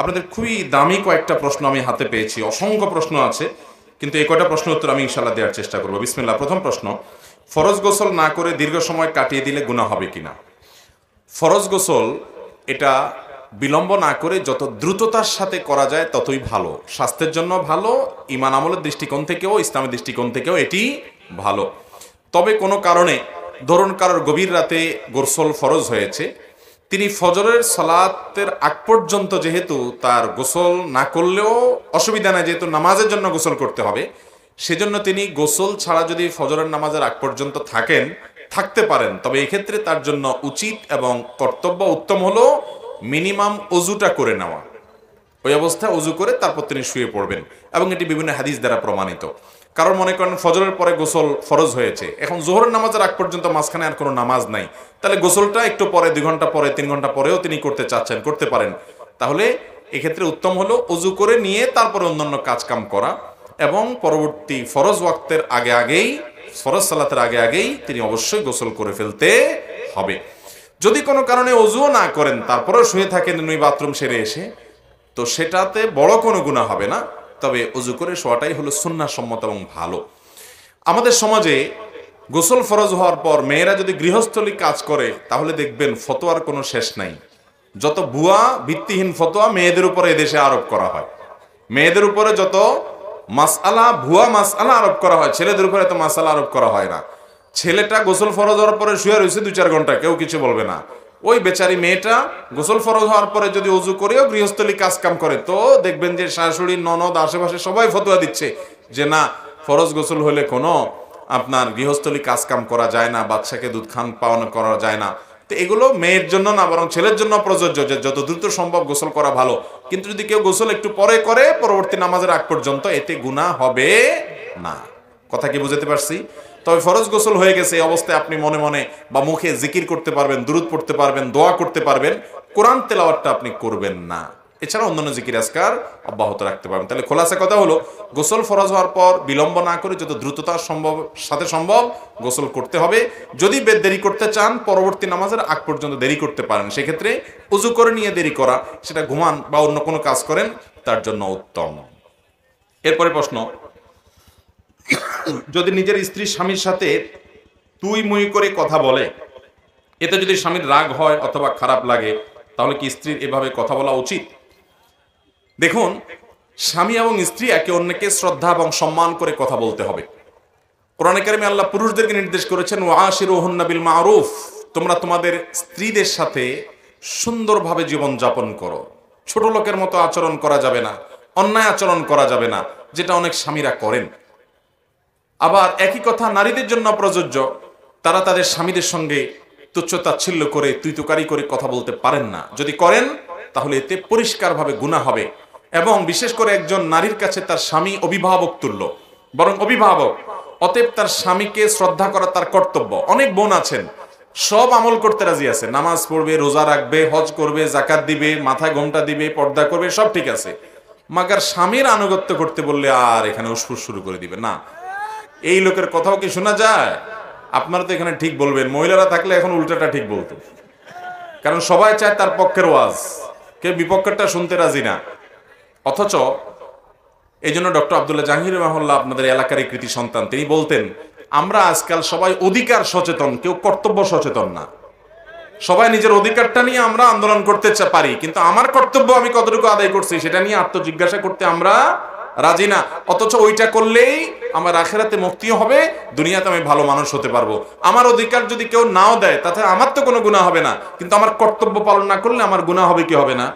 আপনাদের খুবই দামি কয়েকটা প্রশ্ন আমি হাতে পেয়েছি অসংখ্য প্রশ্ন আছে কিন্তু এই কয়টা প্রশ্ন উত্তর আমি ইনশাল্লাহ দেওয়ার চেষ্টা করবো বিসমিল্লা প্রথম প্রশ্ন ফরজ গোসল না করে দীর্ঘ সময় কাটিয়ে দিলে গুণা হবে কিনা ফরজ গোসল এটা বিলম্ব না করে যত দ্রুততার সাথে করা যায় ততই ভালো স্বাস্থ্যের জন্য ভালো ইমান আমলের দৃষ্টিকোণ থেকেও ইসলামের দৃষ্টিকোণ থেকেও এটি ভালো তবে কোনো কারণে ধরুন কারোর গভীর রাতে গোসল ফরজ হয়েছে তিনি ফজরের সালাতের আগ পর্যন্ত যেহেতু তার গোসল না করলেও অসুবিধা নাই যেহেতু নামাজের জন্য গোসল করতে হবে সেজন্য তিনি গোসল ছাড়া যদি ফজরের নামাজের আগ পর্যন্ত থাকেন থাকতে পারেন তবে এক্ষেত্রে তার জন্য উচিত এবং কর্তব্য উত্তম হলো মিনিমাম অজুটা করে নেওয়া ওই অবস্থায় অজু করে তারপর তিনি শুয়ে পড়বেন এবং এটি বিভিন্ন হাদিস দ্বারা প্রমাণিত কারণ মনে করেন ফজরের পরে গোসল ফরজ হয়েছে এখন জোহরের নামাজের আগ পর্যন্ত মাঝখানে আর কোনো নামাজ নাই তাহলে গোসলটা একটু পরে দুই ঘন্টা পরে তিন ঘন্টা পরেও তিনি করতে চাচ্ছেন করতে পারেন তাহলে এক্ষেত্রে উত্তম হলো অজু করে নিয়ে তারপরে অন্যান্য কাজকাম করা এবং পরবর্তী ফরজ ওয়াক্তের আগে আগেই ফরজ সালাতের আগে আগেই তিনি অবশ্যই গোসল করে ফেলতে হবে যদি কোনো কারণে অজুও না করেন তারপরেও শুয়ে থাকেন ওই বাথরুম সেরে এসে তো সেটাতে বড় কোনো গুণা হবে না তবে অজু করে শোয়াটাই হলো সম্মত এবং ভালো আমাদের সমাজে গোসল ফরজ হওয়ার পর মেয়েরা যদি গৃহস্থলী কাজ করে তাহলে দেখবেন ফতোয়ার কোনো শেষ নাই যত ভুয়া ভিত্তিহীন ফতোয়া মেয়েদের উপরে এদেশে আরোপ করা হয় মেয়েদের উপরে যত মাসালা ভুয়া মাসালা আরোপ করা হয় ছেলেদের উপরে এত মাসালা আরোপ করা হয় না ছেলেটা গোসল ফরজ হওয়ার পরে শুয়ে রয়েছে দু চার ঘন্টা কেউ কিছু বলবে না ওই বেচারি মেয়েটা গোসল ফরজ হওয়ার পরে যদি উজু করেও গৃহস্থলী কাজকাম করে তো দেখবেন যে শাশুড়ি ননদ আশেপাশে সবাই ফতোয়া দিচ্ছে যে না ফরজ গোসল হলে কোনো আপনার গৃহস্থলী কাজকাম করা যায় না বাচ্চাকে দুধ খান পাওয়ানো করা যায় না তো এগুলো মেয়ের জন্য না বরং ছেলের জন্য প্রযোজ্য যে যত দ্রুত সম্ভব গোসল করা ভালো কিন্তু যদি কেউ গোসল একটু পরে করে পরবর্তী নামাজের আগ পর্যন্ত এতে গুণা হবে না কথা কি বুঝতে পারছি তবে ফরজ গোসল হয়ে গেছে এই অবস্থায় আপনি মনে মনে বা মুখে জিকির করতে পারবেন দূরত পড়তে পারবেন দোয়া করতে পারবেন কোরআন তেলাওয়ারটা আপনি করবেন না এছাড়া অন্যান্য জিকির আজকার অব্যাহত রাখতে পারবেন তাহলে খোলাসা কথা হলো গোসল ফরজ হওয়ার পর বিলম্ব না করে যত দ্রুততা সম্ভব সাথে সম্ভব গোসল করতে হবে যদি বেদ দেরি করতে চান পরবর্তী নামাজের আগ পর্যন্ত দেরি করতে পারেন সেক্ষেত্রে উজু করে নিয়ে দেরি করা সেটা ঘুমান বা অন্য কোনো কাজ করেন তার জন্য উত্তম এরপরে প্রশ্ন যদি নিজের স্ত্রী স্বামীর সাথে তুই মুই করে কথা বলে এতে যদি স্বামীর রাগ হয় অথবা খারাপ লাগে তাহলে কি স্ত্রীর এভাবে কথা বলা উচিত দেখুন স্বামী এবং স্ত্রী একে অন্যকে শ্রদ্ধা এবং সম্মান করে কথা বলতে হবে কোরআনে কারিমে আল্লাহ পুরুষদেরকে নির্দেশ করেছেন ও আশির বিল মারুফ তোমরা তোমাদের স্ত্রীদের সাথে সুন্দরভাবে জীবন যাপন করো ছোট লোকের মতো আচরণ করা যাবে না অন্যায় আচরণ করা যাবে না যেটা অনেক স্বামীরা করেন আবার একই কথা নারীদের জন্য প্রযোজ্য তারা তাদের স্বামীদের সঙ্গে তুচ্ছ তাচ্ছিল্য করে তুইতুকারি করে কথা বলতে পারেন না যদি করেন তাহলে এতে পরিষ্কারভাবে গুণা হবে এবং বিশেষ করে একজন নারীর কাছে তার স্বামী অভিভাবক তুল্য বরং অভিভাবক অতএব তার স্বামীকে শ্রদ্ধা করা তার কর্তব্য অনেক বোন আছেন সব আমল করতে রাজি আছে নামাজ পড়বে রোজা রাখবে হজ করবে জাকাত দিবে মাথায় ঘোমটা দিবে পর্দা করবে সব ঠিক আছে মাগার স্বামীর আনুগত্য করতে বললে আর এখানে উসফুস শুরু করে দিবে না এই লোকের কথাও কি শোনা যায় আপনারা তো এখানে ঠিক বলবেন মহিলারা থাকলে এখন উল্টাটা ঠিক বলতো কারণ সবাই চায় তার পক্ষের ওয়াজ কে বিপক্ষেরটা শুনতে রাজি না অথচ এই জন্য ডক্টর আবদুল্লাহ জাহির মহল্লা আপনাদের এই কৃতি সন্তান তিনি বলতেন আমরা আজকাল সবাই অধিকার সচেতন কেউ কর্তব্য সচেতন না সবাই নিজের অধিকারটা নিয়ে আমরা আন্দোলন করতে পারি কিন্তু আমার কর্তব্য আমি কতটুকু আদায় করছি সেটা নিয়ে আত্মজিজ্ঞাসা করতে আমরা রাজি না অথচ ওইটা করলেই আমার আখেরাতে মুক্তিও হবে দুনিয়াতে আমি ভালো মানুষ হতে পারবো আমার অধিকার যদি কেউ নাও দেয় তাতে আমার তো কোনো গুণা হবে না কিন্তু আমার কর্তব্য পালন না করলে আমার গুণা হবে কি হবে না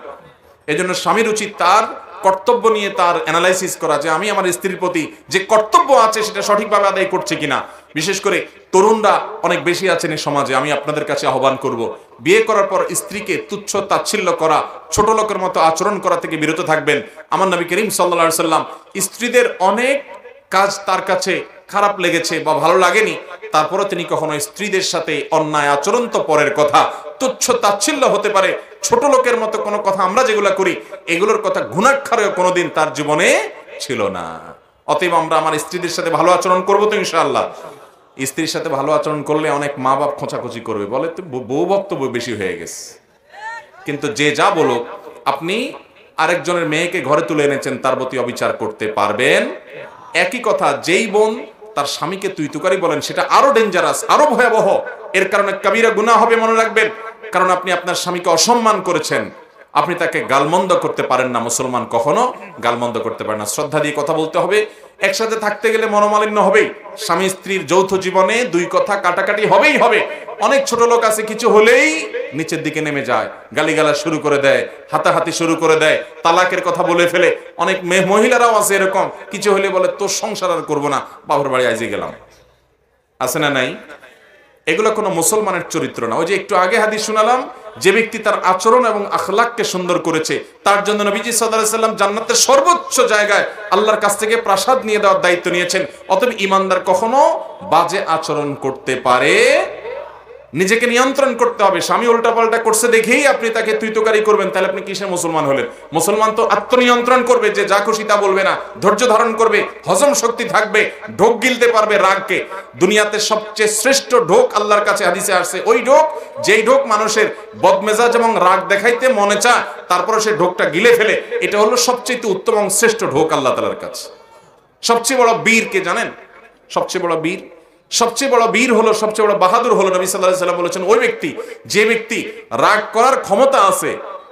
এজন্য স্বামীর উচিত তার কর্তব্য নিয়ে তার অ্যানালাইসিস করা যে আমি আমার স্ত্রীর প্রতি যে কর্তব্য আছে সেটা সঠিকভাবে আদায় করছে কিনা বিশেষ করে তরুণরা অনেক বেশি আছেন এই সমাজে আমি আপনাদের কাছে আহ্বান করব বিয়ে করার পর স্ত্রীকে তুচ্ছ তাচ্ছিল্য করা ছোট লোকের মতো আচরণ করা থেকে বিরত থাকবেন আমার নবী করিম সাল্লা সাল্লাম স্ত্রীদের অনেক কাজ তার কাছে খারাপ লেগেছে বা ভালো লাগেনি তারপরে তিনি কখনো স্ত্রীদের সাথে অন্যায় আচরণ তো পরের কথা তুচ্ছ তাচ্ছিল্য হতে পারে ছোট লোকের মতো কোনো কথা আমরা যেগুলো করি এগুলোর কথা ঘুণাক্ষারে কোনোদিন তার জীবনে ছিল না অতএব আমরা আমার স্ত্রীদের সাথে ভালো আচরণ করবো তো ইনশাআল্লাহ স্ত্রীর সাথে ভালো আচরণ করলে অনেক মা বাপ খোঁচাখুচি করবে বলে তো বউ বক্তব্য বেশি হয়ে গেছে কিন্তু যে যা বলো আপনি আরেকজনের মেয়েকে ঘরে তুলে এনেছেন তার প্রতি অবিচার করতে পারবেন একই কথা যেই বোন তার স্বামীকে তুই তুকারি বলেন সেটা আরো ডেঞ্জারাস আরো ভয়াবহ এর কারণে কাবিরা গুণা হবে মনে রাখবেন কারণ আপনি আপনার স্বামীকে অসম্মান করেছেন আপনি তাকে গালমন্দ করতে পারেন না মুসলমান কখনো গালমন্দ করতে পারেন না শ্রদ্ধা দিয়ে কথা বলতে হবে একসাথে থাকতে গেলে মনোমালিন্য হবেই স্বামী স্ত্রীর যৌথ জীবনে দুই কথা কাটাকাটি হবেই হবে অনেক ছোট লোক আছে কিছু হলেই নিচের দিকে নেমে যায় গালিগালা শুরু করে দেয় হাতাহাতি শুরু করে দেয় তালাকের কথা বলে ফেলে অনেক মহিলারাও আছে এরকম কিছু হলে বলে তোর সংসার আর করবো না বাবুর বাড়ি আজই গেলাম আছে না নাই এগুলো কোনো মুসলমানের চরিত্র না ওই যে একটু আগে হাদি শুনালাম যে ব্যক্তি তার আচরণ এবং আখলাককে সুন্দর করেছে তার জন্য নবীজি সাল্লাম জান্নাতের সর্বোচ্চ জায়গায় আল্লাহর কাছ থেকে প্রাসাদ নিয়ে দেওয়ার দায়িত্ব নিয়েছেন অতএব ইমানদার কখনো বাজে আচরণ করতে পারে নিজেকে নিয়ন্ত্রণ করতে হবে স্বামী উল্টাপাল্টা করছে দেখেই আপনি তাকে তৃতকারী করবেন তাহলে আপনি কিসে মুসলমান হলেন মুসলমান তো আত্মনিয়ন্ত্রণ করবে যে যা খুশি তা বলবে না ধৈর্য ধারণ করবে হজম শক্তি থাকবে ঢোক গিলতে পারবে রাগকে দুনিয়াতে সবচেয়ে শ্রেষ্ঠ ঢোক আল্লাহর কাছে হাদিসে আসছে ওই ঢোক যেই ঢোক মানুষের বদমেজাজ এবং রাগ দেখাইতে মনে চায় তারপরে সে ঢোকটা গিলে ফেলে এটা হলো সবচেয়ে উত্তম এবং শ্রেষ্ঠ ঢোক আল্লাহ তালার কাছে সবচেয়ে বড় বীর কে জানেন সবচেয়ে বড় বীর সবচেয়ে বড় বীর হলো সবচেয়ে বড় বাহাদুর হলো নবী সাল্লাহ সাল্লাম বলেছেন ওই ব্যক্তি যে ব্যক্তি রাগ করার ক্ষমতা আছে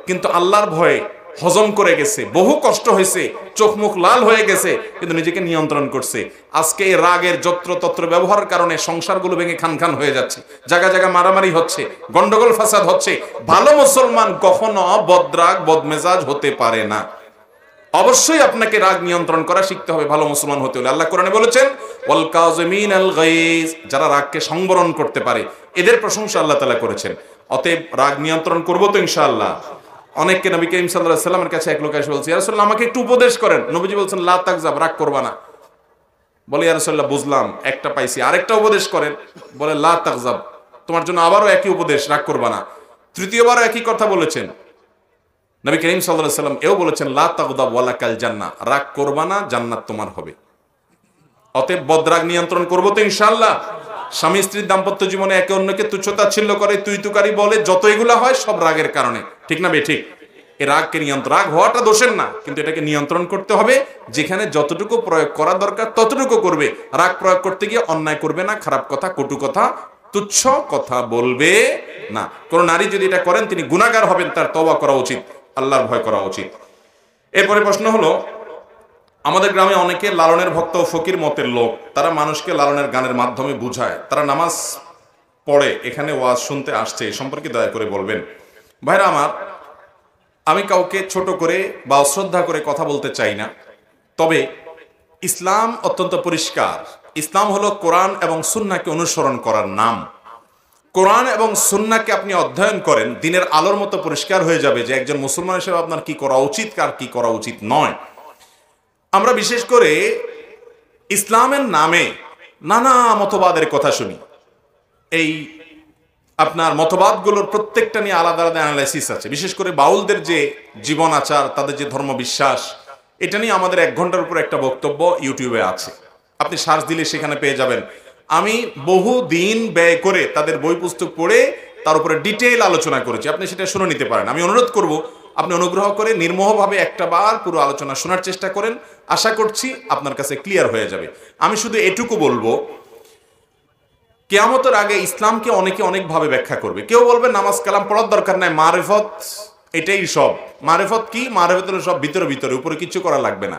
কিন্তু আল্লাহর ভয়ে হজম করে গেছে বহু কষ্ট হয়েছে চোখ মুখ লাল হয়ে গেছে কিন্তু নিজেকে নিয়ন্ত্রণ করছে আজকে এই রাগের যত্রতত্র ব্যবহারের কারণে সংসারগুলো ভেঙে খান খান হয়ে যাচ্ছে জায়গা জায়গা মারামারি হচ্ছে গন্ডগোল ফাসাদ হচ্ছে ভালো মুসলমান কখনো বদরাগ বদমেজাজ হতে পারে না অবশ্যই আপনাকে রাগ নিয়ন্ত্রণ করা শিখতে হবে ভালো মুসলমান হতে হলে আল্লাহ কোরআনে বলেছেন যারা রাগকে সংবরণ করতে পারে এদের প্রশংসা আল্লাহ তালা করেছেন অতএব রাগ নিয়ন্ত্রণ করবো তো ইনশাআল্লাহ অনেককে নবী কেম সাল্লাহামের কাছে এক লোক এসে বলছে ইয়ারসল্লাহ আমাকে একটু উপদেশ করেন নবীজি বলছেন লাগজাব রাগ করবানা বলে ইয়ারসল্লাহ বুঝলাম একটা পাইছি আরেকটা উপদেশ করেন বলে লাগজাব তোমার জন্য আবারও একই উপদেশ রাগ করবানা তৃতীয়বারও একই কথা বলেছেন নবী করিম সাল্লাহ সাল্লাম এও বলেছেন লাগদাব ওয়ালাকাল জান্না রাগ করবানা জান্নাত তোমার হবে অতএব বদরাগ নিয়ন্ত্রণ করবো তো ইনশাল্লাহ স্বামী স্ত্রীর দাম্পত্য জীবনে একে অন্যকে তুচ্ছতাচ্ছিল্য করে তুই তুকারি বলে যত এগুলো হয় সব রাগের কারণে ঠিক না বে ঠিক এ রাগকে নিয়ন্ত্রণ রাগ হওয়াটা দোষের না কিন্তু এটাকে নিয়ন্ত্রণ করতে হবে যেখানে যতটুকু প্রয়োগ করা দরকার ততটুকু করবে রাগ প্রয়োগ করতে গিয়ে অন্যায় করবে না খারাপ কথা কটু কথা তুচ্ছ কথা বলবে না কোনো নারী যদি এটা করেন তিনি গুণাগার হবেন তার তবা করা উচিত আল্লাহর ভয় করা উচিত এরপরে প্রশ্ন হলো আমাদের গ্রামে অনেকে লালনের ভক্ত ও ফকির মতের লোক তারা মানুষকে লালনের গানের মাধ্যমে বুঝায় তারা নামাজ পড়ে এখানে ওয়াজ শুনতে আসছে এ সম্পর্কে দয়া করে বলবেন ভাইরা আমার আমি কাউকে ছোট করে বা অশ্রদ্ধা করে কথা বলতে চাই না তবে ইসলাম অত্যন্ত পরিষ্কার ইসলাম হলো কোরআন এবং সুন্নাকে অনুসরণ করার নাম কোরআন এবং সুন্নাকে আপনি অধ্যয়ন করেন দিনের আলোর মতো পরিষ্কার হয়ে যাবে যে একজন মুসলমান হিসেবে আপনার কি করা উচিত কার কি করা উচিত নয় আমরা বিশেষ করে ইসলামের নামে নানা মতবাদের কথা শুনি এই আপনার মতবাদগুলোর প্রত্যেকটা নিয়ে আলাদা আলাদা অ্যানালাইসিস আছে বিশেষ করে বাউলদের যে জীবন আচার তাদের যে ধর্ম বিশ্বাস এটা নিয়ে আমাদের এক ঘন্টার উপর একটা বক্তব্য ইউটিউবে আছে আপনি সার্চ দিলে সেখানে পেয়ে যাবেন আমি বহু দিন ব্যয় করে তাদের বই পুস্তক পড়ে তার উপরে ডিটেল আলোচনা করেছি আপনি সেটা শুনে নিতে পারেন আমি অনুরোধ করবো আপনি অনুগ্রহ করে নির্মোহভাবে একটা বার পুরো আলোচনা শোনার চেষ্টা করেন আশা করছি আপনার কাছে ক্লিয়ার হয়ে যাবে আমি শুধু এটুকু বলবো কেয়ামতের আগে ইসলামকে অনেকে অনেকভাবে ব্যাখ্যা করবে কেউ বলবে নামাজ কালাম পড়ার দরকার নাই মারেফত এটাই সব মারেফত কি মারেফত সব ভিতরে ভিতরে উপরে কিছু করা লাগবে না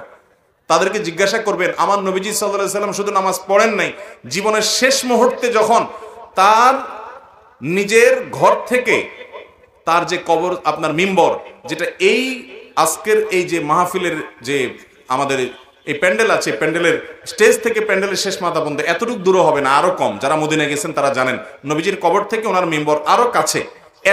তাদেরকে জিজ্ঞাসা করবেন আমার নবীজি সাল্লাম শুধু নামাজ পড়েন নাই জীবনের শেষ মুহূর্তে যখন তার নিজের ঘর থেকে তার যে কবর আপনার মিম্বর যেটা এই আজকের এই যে মাহফিলের যে আমাদের এই প্যান্ডেল আছে প্যান্ডেলের স্টেজ থেকে প্যান্ডেলের শেষ মাথা পর্যন্ত এতটুকু দূর হবে না আরও কম যারা মোদিনে গেছেন তারা জানেন নবীজির কবর থেকে ওনার মেম্বর আরও কাছে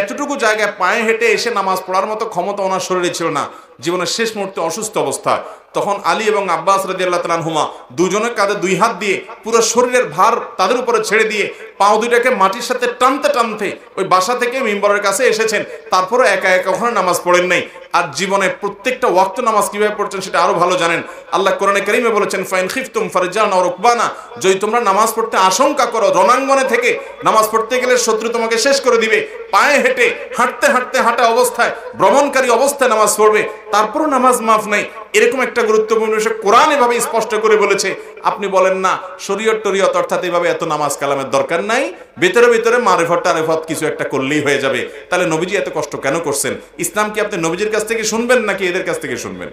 এতটুকু জায়গায় পায়ে হেঁটে এসে নামাজ পড়ার মতো ক্ষমতা ওনার শরীরে ছিল না জীবনের শেষ মুহূর্তে অসুস্থ অবস্থায় তখন আলী এবং আব্বাস রাজি আল্লাহ হুমা দুজনের কাঁধে দুই হাত দিয়ে পুরো শরীরের ভার তাদের উপরে ছেড়ে দিয়ে পাও দুইটাকে মাটির সাথে টানতে টানতে ওই বাসা থেকে মিম্বরের কাছে এসেছেন তারপরে একা একা ওখানে নামাজ পড়েন নাই আর জীবনে প্রত্যেকটা ওয়াক্ত নামাজ কীভাবে পড়ছেন সেটা আরো ভালো জানেন আল্লাহ কোরআনে করিমে বলেছেন ফাইন খিফতুম ফারজান রুকবানা যদি তোমরা নামাজ পড়তে আশঙ্কা করো রণাঙ্গনে থেকে নামাজ পড়তে গেলে শত্রু তোমাকে শেষ করে দিবে পায়ে হেঁটে হাঁটতে হাঁটতে হাঁটা অবস্থায় ভ্রমণকারী অবস্থায় নামাজ পড়বে তারপরও নামাজ মাফ নেই এরকম একটা গুরুত্বপূর্ণ বিষয় কোরআন এভাবে স্পষ্ট করে বলেছে আপনি বলেন না শরীয়ত টরিয়ত অর্থাৎ এভাবে এত নামাজ কালামের দরকার নাই ভেতরে ভেতরে মারেফত টারেফত কিছু একটা করলেই হয়ে যাবে তাহলে নবীজি এত কষ্ট কেন করছেন ইসলাম কি আপনি নবীজির কাছ থেকে শুনবেন নাকি এদের কাছ থেকে শুনবেন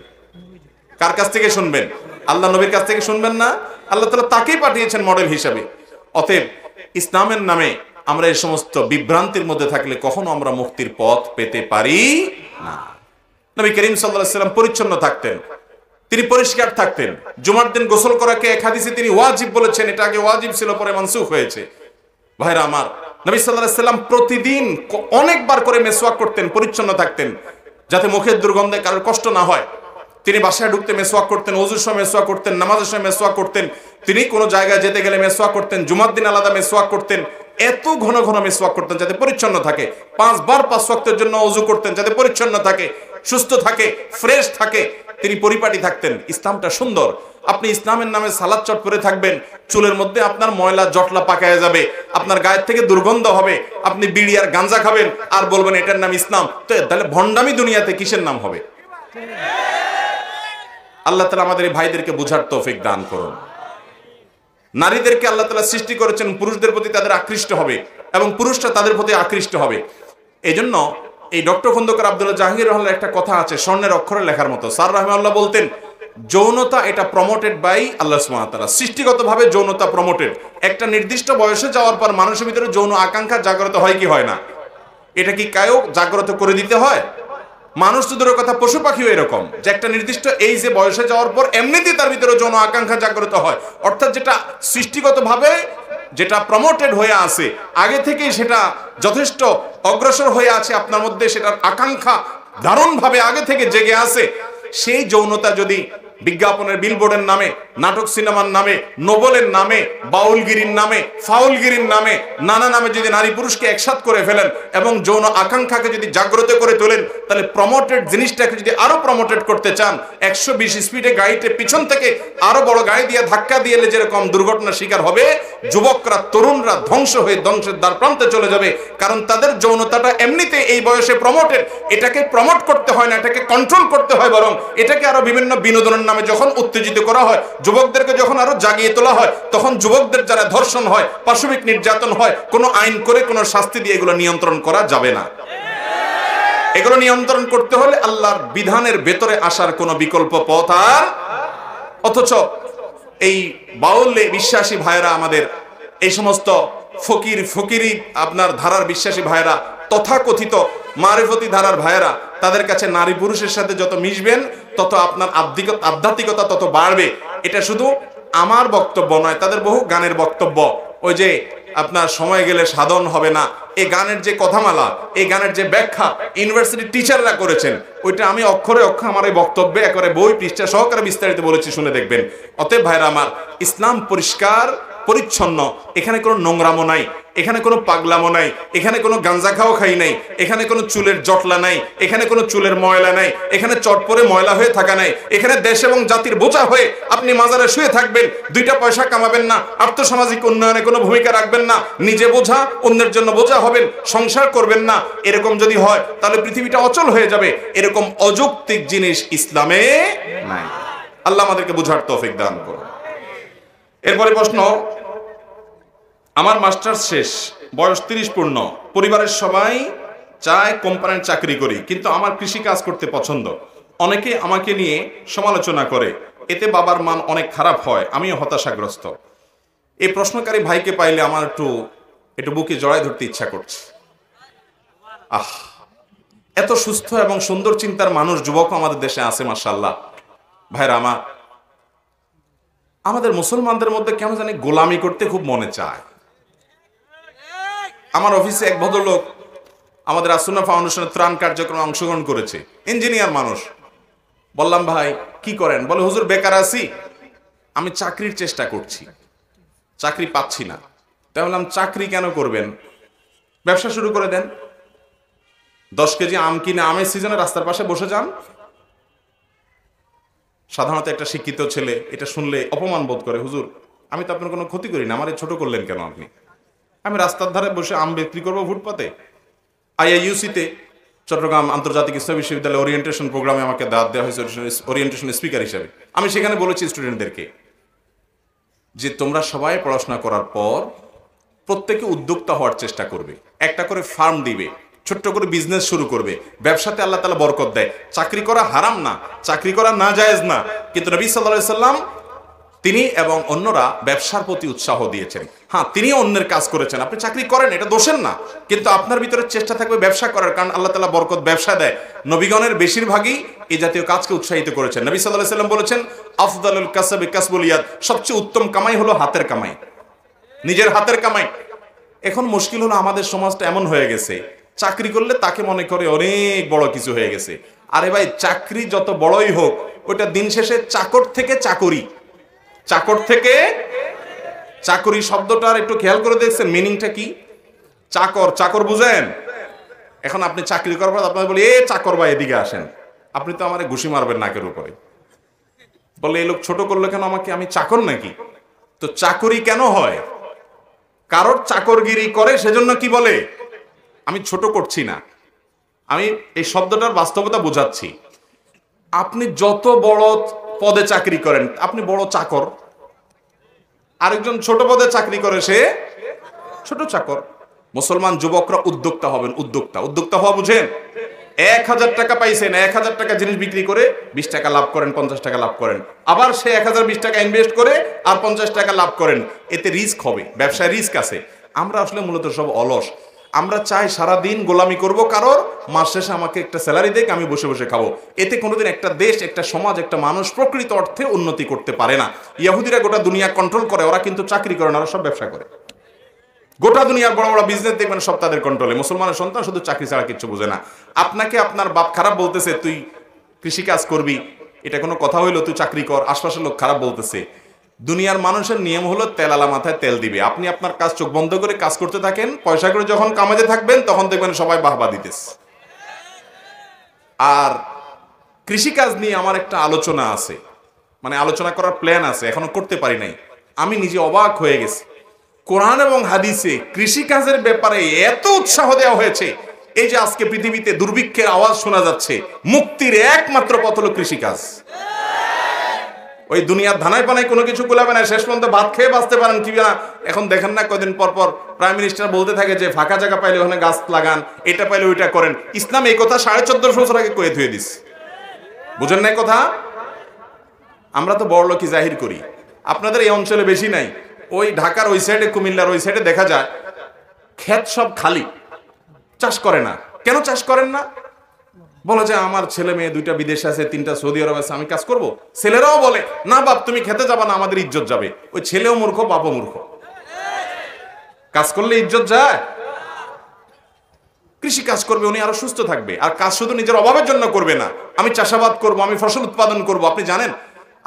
কার কাছ থেকে শুনবেন আল্লাহ নবীর কাছ থেকে শুনবেন না আল্লাহ তালা তাকেই পাঠিয়েছেন মডেল হিসাবে অতএব ইসলামের নামে আমরা এই সমস্ত বিভ্রান্তির মধ্যে থাকলে কখনো আমরা মুক্তির পথ পেতে পারি না নবী করিম সাল্লাম পরিচ্ছন্ন থাকতেন তিনি পরিষ্কার থাকতেন জুমার দিন গোসল করাকে এক হাদিসে তিনি ওয়াজিব বলেছেন এটা আগে ওয়াজিব ছিল পরে মানসুখ হয়েছে ভাইরা আমার নবী সাল্লাম প্রতিদিন অনেকবার করে মেসওয়াক করতেন পরিচ্ছন্ন থাকতেন যাতে মুখের দুর্গন্ধে কারোর কষ্ট না হয় তিনি বাসায় ঢুকতে মেসোয়া করতেন অজুর সময় মেসোয়া করতেন নামাজের সময় মেসোয়া করতেন তিনি কোনো জায়গায় যেতে গেলে মেসোয়া করতেন জুমার দিন আলাদা মেসোয়া করতেন এত ঘন ঘন মেসোয়া করতেন যাতে পরিচ্ছন্ন থাকে পাঁচবার পাঁচ ওয়াক্তের জন্য অজু করতেন যাতে পরিচ্ছন্ন থাকে সুস্থ থাকে ফ্রেশ থাকে তিনি পরিপাটি থাকতেন ইসলামটা সুন্দর আপনি ইসলামের নামে সালাদ চট করে থাকবেন চুলের মধ্যে আপনার ময়লা জটলা পাকায় যাবে আপনার গায়ের থেকে দুর্গন্ধ হবে আপনি বিড়ি আর গাঞ্জা খাবেন আর বলবেন এটার নাম ইসলাম তো তাহলে ভণ্ডামি দুনিয়াতে কিসের নাম হবে আল্লাহ তালা আমাদের এই ভাইদেরকে বুঝার তৌফিক দান করুন নারীদেরকে আল্লাহ তালা সৃষ্টি করেছেন পুরুষদের প্রতি তাদের আকৃষ্ট হবে এবং পুরুষরা তাদের প্রতি আকৃষ্ট হবে এই জন্য এই ডক্টর খন্দকার আব্দুল্লাহ জাহাঙ্গীর রহমান একটা কথা আছে স্বর্ণের অক্ষরে লেখার মতো সার রহমাল্লাহ বলতেন যৌনতা এটা প্রমোটেড বাই আল্লাহ সুমাতারা সৃষ্টিগতভাবে যৌনতা প্রমোটেড একটা নির্দিষ্ট বয়সে যাওয়ার পর মানুষের ভিতরে যৌন আকাঙ্ক্ষা জাগ্রত হয় কি হয় না এটা কি কায়ও জাগ্রত করে দিতে হয় মানুষ তো দূরের কথা পশু পাখিও এরকম যে একটা নির্দিষ্ট এই যে বয়সে যাওয়ার পর এমনিতেই তার ভিতরে যৌন আকাঙ্ক্ষা জাগ্রত হয় অর্থাৎ যেটা সৃষ্টিগতভাবে যেটা প্রমোটেড হয়ে আছে আগে থেকেই সেটা যথেষ্ট অগ্রসর হয়ে আছে আপনার মধ্যে সেটার আকাঙ্ক্ষা দারুণভাবে আগে থেকে জেগে আছে সেই যৌনতা যদি বিজ্ঞাপনের বিলবোর্ডের নামে নাটক সিনেমার নামে নোবেলের নামে বাউলগিরির নামে ফাউলগিরির নামে নানা নামে যদি নারী পুরুষকে একসাথ করে ফেলেন এবং যৌন আকাঙ্ক্ষাকে যদি জাগ্রত করে তোলেন তাহলে প্রমোটেড জিনিসটাকে যদি আরো প্রমোটেড করতে চান একশো বিশ স্পিডে গাড়িতে পিছন থেকে আরো বড় গাড়ি দিয়ে ধাক্কা দিয়ে যেরকম দুর্ঘটনার শিকার হবে যুবকরা তরুণরা ধ্বংস হয়ে ধ্বংসের দ্বার প্রান্তে চলে যাবে কারণ তাদের যৌনতাটা এমনিতে এই বয়সে প্রমোটেড এটাকে প্রমোট করতে হয় না এটাকে কন্ট্রোল করতে হয় বরং এটাকে আরো বিভিন্ন বিনোদনের নামে যখন উত্তেজিত করা হয় যুবকদেরকে যখন আরো জাগিয়ে তোলা হয় তখন যুবকদের যারা ধর্ষণ হয় পাশবিক নির্যাতন হয় কোনো আইন করে কোনো শাস্তি দিয়ে এগুলো নিয়ন্ত্রণ করা যাবে না এগুলো নিয়ন্ত্রণ করতে হলে আল্লাহর বিধানের ভেতরে আসার কোনো বিকল্প পথ আর অথচ এই বাউলে বিশ্বাসী ভাইরা আমাদের এই সমস্ত ফকির ফকিরি আপনার ধারার বিশ্বাসী ভাইরা তথা কথিত মারেফতি ধারার ভাইরা তাদের কাছে নারী পুরুষের সাথে যত মিশবেন তত আপনার আধ্যাত্মিকতা তত বাড়বে এটা শুধু আমার বক্তব্য নয় তাদের বহু গানের বক্তব্য ওই যে আপনার সময় গেলে সাধন হবে না এই গানের যে কথামালা এই গানের যে ব্যাখ্যা ইউনিভার্সিটির টিচাররা করেছেন ওইটা আমি অক্ষরে অক্ষরে আমার এই বক্তব্যে একবারে বই পৃষ্ঠা সহকারে বিস্তারিত বলেছি শুনে দেখবেন অতএব ভাইরা আমার ইসলাম পরিষ্কার পরিচ্ছন্ন এখানে কোনো নোংরামো নাই এখানে কোনো পাগলামো নাই এখানে কোনো গাঞ্জা খাও খাই নাই এখানে কোনো চুলের জটলা নাই এখানে কোনো চুলের ময়লা নাই এখানে চটপরে ময়লা হয়ে থাকা নাই এখানে দেশ এবং জাতির বোঝা হয়ে আপনি মাজারে শুয়ে থাকবেন দুইটা পয়সা কামাবেন না আর্থসামাজিক উন্নয়নে কোনো ভূমিকা রাখবেন না নিজে বোঝা অন্যের জন্য বোঝা হবেন সংসার করবেন না এরকম যদি হয় তাহলে পৃথিবীটা অচল হয়ে যাবে এরকম অযৌক্তিক জিনিস ইসলামে নাই আল্লাহ আমাদেরকে বোঝার তৌফিক দান করুন এরপরে প্রশ্ন আমার মাস্টার্স শেষ বয়স তিরিশ পূর্ণ পরিবারের সবাই চায় কোম্পানির চাকরি করি কিন্তু আমার কৃষি কাজ করতে পছন্দ অনেকে আমাকে নিয়ে সমালোচনা করে এতে বাবার মান অনেক খারাপ হয় আমিও হতাশাগ্রস্ত এই প্রশ্নকারী ভাইকে পাইলে আমার একটু একটু বুকে জড়ায় ধরতে ইচ্ছা করছে আহ এত সুস্থ এবং সুন্দর চিন্তার মানুষ যুবক আমাদের দেশে আছে মার্শাল্লাহ ভাইরা আমার আমাদের মুসলমানদের মধ্যে কেন জানি গোলামি করতে খুব মনে চায় আমার অফিসে এক ভদ্রলোক আমাদের আসুনা ফাউন্ডেশনের ত্রাণ কার্যক্রমে অংশগ্রহণ করেছে ইঞ্জিনিয়ার মানুষ বললাম ভাই কি করেন বলে হুজুর বেকার আছি আমি চাকরির চেষ্টা করছি চাকরি পাচ্ছি না তাই বললাম চাকরি কেন করবেন ব্যবসা শুরু করে দেন দশ কেজি আম কিনে আমের সিজনে রাস্তার পাশে বসে যান সাধারণত একটা শিক্ষিত ছেলে এটা শুনলে অপমান বোধ করে হুজুর আমি তো আপনার কোনো ক্ষতি করি না আমার ছোট করলেন কেন আপনি আমি রাস্তার ধারে বসে আম বিক্রি করবো ফুটপাতে আইআইইউসিতে চট্টগ্রাম আন্তর্জাতিক ইসলাম বিশ্ববিদ্যালয় ওরিয়েন্টেশন প্রোগ্রামে আমাকে দাঁত দেওয়া হয়েছে ওরিয়েন্টেশন স্পিকার হিসাবে আমি সেখানে বলেছি স্টুডেন্টদেরকে যে তোমরা সবাই পড়াশোনা করার পর প্রত্যেকে উদ্যোক্তা হওয়ার চেষ্টা করবে একটা করে ফার্ম দিবে ছোট্ট করে বিজনেস শুরু করবে ব্যবসাতে আল্লাহ তালা বরকত দেয় চাকরি করা হারাম না চাকরি করা না জায়েজ না কিন্তু নবী সাল্লা সাল্লাম তিনি এবং অন্যরা ব্যবসার প্রতি উৎসাহ দিয়েছেন হ্যাঁ তিনি অন্যের কাজ করেছেন আপনি চাকরি করেন এটা দোষের না কিন্তু আপনার ভিতরে চেষ্টা থাকবে ব্যবসা করার কারণ আল্লাহ তালা বরকত ব্যবসা দেয় নবীগণের বেশিরভাগই এই জাতীয় কাজকে উৎসাহিত করেছেন নবী সাল্লাহ সাল্লাম বলেছেন আফদালুল কাসাবে কাসবুল ইয়াদ সবচেয়ে উত্তম কামাই হলো হাতের কামাই নিজের হাতের কামাই এখন মুশকিল হলো আমাদের সমাজটা এমন হয়ে গেছে চাকরি করলে তাকে মনে করে অনেক বড় কিছু হয়ে গেছে আরে ভাই চাকরি যত বড়ই হোক ওটা দিন শেষে চাকর থেকে চাকরি চাকর থেকে চাকরি শব্দটার একটু খেয়াল করে দেখছেন মিনিংটা কি চাকর চাকর বুঝেন এখন আপনি চাকরি করার পর আপনার বলি এ চাকর বা এদিকে আসেন আপনি তো আমার ঘুষি মারবেন নাকের উপরে বলে এই লোক ছোট করলো কেন আমাকে আমি চাকর নাকি তো চাকরি কেন হয় কারোর চাকরগিরি করে সেজন্য কি বলে আমি ছোট করছি না আমি এই শব্দটার বাস্তবতা বোঝাচ্ছি আপনি যত বড় পদে চাকরি করেন আপনি বড় চাকর আরেকজন ছোট পদে চাকরি করে সে ছোট চাকর মুসলমান যুবকরা উদ্যোক্তা হবেন উদ্যোক্তা উদ্যোক্তা হওয়া বুঝেন এক হাজার টাকা পাইছেন এক হাজার টাকা জিনিস বিক্রি করে বিশ টাকা লাভ করেন পঞ্চাশ টাকা লাভ করেন আবার সে এক হাজার বিশ টাকা ইনভেস্ট করে আর পঞ্চাশ টাকা লাভ করেন এতে রিস্ক হবে ব্যবসায় রিস্ক আছে আমরা আসলে মূলত সব অলস আমরা চাই সারা দিন গোলামি করব কারোর মাস শেষে আমাকে একটা স্যালারি দেখ আমি বসে বসে খাবো এতে কোনোদিন একটা দেশ একটা সমাজ একটা মানুষ প্রকৃত অর্থে উন্নতি করতে পারে না ইয়াহুদিরা গোটা দুনিয়া কন্ট্রোল করে ওরা কিন্তু চাকরি করে না ওরা সব ব্যবসা করে গোটা দুনিয়ার বড় বড় বিজনেস দেখবেন সব তাদের কন্ট্রোলে মুসলমানের সন্তান শুধু চাকরি ছাড়া কিছু বোঝে না আপনাকে আপনার বাপ খারাপ বলতেছে তুই কৃষিকাজ করবি এটা কোনো কথা হইলো তুই চাকরি কর আশপাশের লোক খারাপ বলতেছে দুনিয়ার মানুষের নিয়ম হলো তেল আলা মাথায় তেল দিবে আপনি আপনার কাজ চোখ বন্ধ করে কাজ করতে থাকেন পয়সা করে যখন কামাতে থাকবেন তখন দেখবেন সবাই বাহবা দিতেস আর কৃষিকাজ নিয়ে আমার একটা আলোচনা আছে মানে আলোচনা করার প্ল্যান আছে এখনো করতে পারি নাই আমি নিজে অবাক হয়ে গেছি কোরআন এবং হাদিসে কৃষিকাজের ব্যাপারে এত উৎসাহ দেওয়া হয়েছে এই যে আজকে পৃথিবীতে দুর্ভিক্ষের আওয়াজ শোনা যাচ্ছে মুক্তির একমাত্র পথ হলো কৃষিকাজ ওই দুনিয়ার ধানায় পানায় কোনো কিছু কুলাবে না শেষ পর্যন্ত ভাত খেয়ে বাঁচতে পারেন কি না এখন দেখেন না কদিন পর পর প্রাইম মিনিস্টার বলতে থাকে যে ফাঁকা জায়গা পাইলে ওখানে গাছ লাগান এটা পাইলে ওইটা করেন ইসলাম এই কথা সাড়ে চোদ্দশো বছর আগে কয়ে ধুয়ে দিস বুঝেন না কথা আমরা তো বড় লোকই জাহির করি আপনাদের এই অঞ্চলে বেশি নাই ওই ঢাকার ওই সাইডে কুমিল্লার ওই সাইডে দেখা যায় ক্ষেত সব খালি চাষ করে না কেন চাষ করেন না বলে যে আমার ছেলে মেয়ে দুইটা বিদেশে আছে তিনটা সৌদি আরব আছে আমি কাজ করব ছেলেরাও বলে না বাপ তুমি খেতে যাবে না আমাদের ইজ্জত যাবে ওই ছেলেও মূর্খ বাপও মূর্খ কাজ করলে ইজ্জত যায় কৃষি কাজ করবে উনি আরো সুস্থ থাকবে আর কাজ শুধু নিজের অভাবের জন্য করবে না আমি চাষাবাদ করব আমি ফসল উৎপাদন করব আপনি জানেন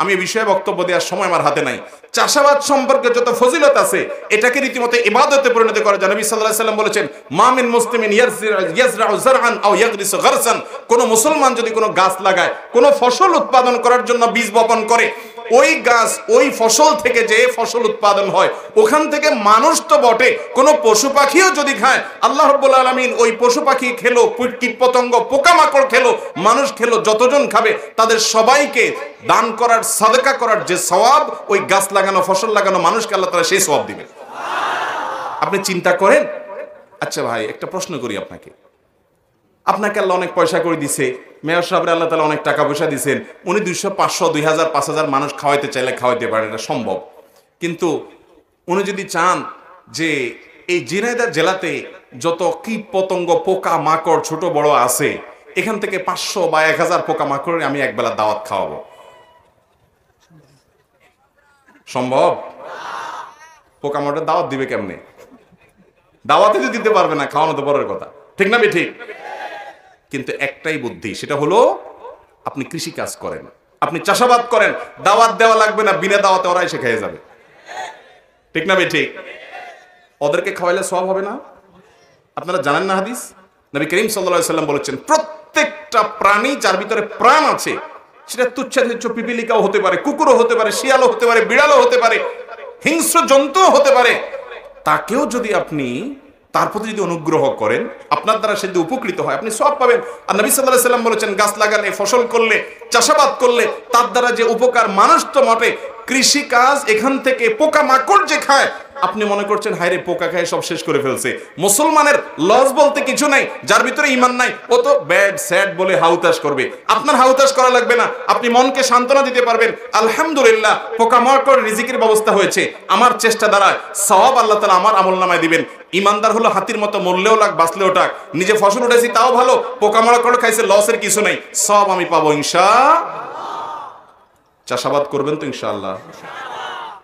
আমি বিষয়ে বক্তব্য দেওয়ার সময় আমার হাতে নাই চাষাবাদ সম্পর্কে যত ফজিলত আছে এটাকে রীতিমতো ইবাদতে পরিণত করা যায় সাল্লাহ সাল্লাম বলেছেন মামিন মুসলিমিন ইয়াজরাউ কোন মুসলমান যদি কোনো গাছ লাগায় কোনো ফসল উৎপাদন করার জন্য বীজ বপন করে ওই গাছ ওই ফসল থেকে যে ফসল উৎপাদন হয় ওখান থেকে মানুষ তো বটে কোনো পশু পাখিও যদি খায় আল্লাহ রব্বুল আলমিন ওই পশু পাখি খেলো কীটপতঙ্গ পোকামাকড় খেলো মানুষ খেলো যতজন খাবে তাদের সবাইকে দান করার সাদকা করার যে সওয়াব ওই গাছ লাগানো ফসল লাগানো মানুষকে আল্লাহ তারা সেই সওয়াব দিবে আপনি চিন্তা করেন আচ্ছা ভাই একটা প্রশ্ন করি আপনাকে আপনাকে আল্লাহ অনেক পয়সা করে দিছে মেয়র সাহেবরা আল্লাহ তালা অনেক টাকা পয়সা দিয়েছেন উনি দুইশো পাঁচশো দুই হাজার পাঁচ হাজার মানুষ খাওয়াইতে চাইলে খাওয়াইতে পারে এটা সম্ভব কিন্তু উনি যদি চান যে এই জিনাইদার জেলাতে যত কীট পতঙ্গ পোকা মাকড় ছোট বড় আছে এখান থেকে পাঁচশো বা এক হাজার পোকা মাকড় আমি একবেলা দাওয়াত খাওয়াবো সম্ভব মাকড় দাওয়াত দিবে কেমনে দাওয়াতে তো দিতে পারবে না খাওয়ানো তো পরের কথা ঠিক না ঠিক কিন্তু একটাই বুদ্ধি সেটা হলো আপনি কৃষি কাজ করেন আপনি চাষাবাদ করেন দাওয়াত দেওয়া লাগবে না বিনা দাওয়াতে ওরা এসে খেয়ে যাবে ঠিক না ভাই ঠিক ওদেরকে খাওয়াইলে সব হবে না আপনারা জানেন না হাদিস নবী করিম সাল্লা সাল্লাম বলেছেন প্রত্যেকটা প্রাণী যার ভিতরে প্রাণ আছে সেটা তুচ্ছাধুচ্ছ পিপিলিকাও হতে পারে কুকুরও হতে পারে শিয়ালও হতে পারে বিড়ালও হতে পারে হিংস্র জন্তুও হতে পারে তাকেও যদি আপনি তার প্রতি যদি অনুগ্রহ করেন আপনার দ্বারা সে উপকৃত হয় আপনি সব পাবেন আর নবী সাল্লাহ সাল্লাম বলেছেন গাছ লাগালে ফসল করলে চাষাবাদ করলে তার দ্বারা যে উপকার মানুষ তো মাপে কৃষি কাজ এখান থেকে পোকা মাকড় যে খায় আপনি মনে করছেন হায়রে পোকা খায় সব শেষ করে ফেলছে মুসলমানের লস বলতে কিছু নাই যার ভিতরে ইমান নাই ও তো ব্যাড স্যাড বলে হাউতাস করবে আপনার হাউতাস করা লাগবে না আপনি মনকে সান্ত্বনা দিতে পারবেন আলহামদুলিল্লাহ পোকামাকড় রিজিকের ব্যবস্থা হয়েছে আমার চেষ্টা দ্বারা সওয়াব আল্লাহ তাআলা আমার আমল নামায় দিবেন ইমানদার হলো হাতির মতো মরলেও লাগ বাঁচলেও টাক নিজে ফসল উঠেছি তাও ভালো পোকামাকড় খাইছে লসের কিছু নাই সব আমি পাবো ইনশাআল্লাহ চাষাবাদ করবেন তো ইনশাল্লাহ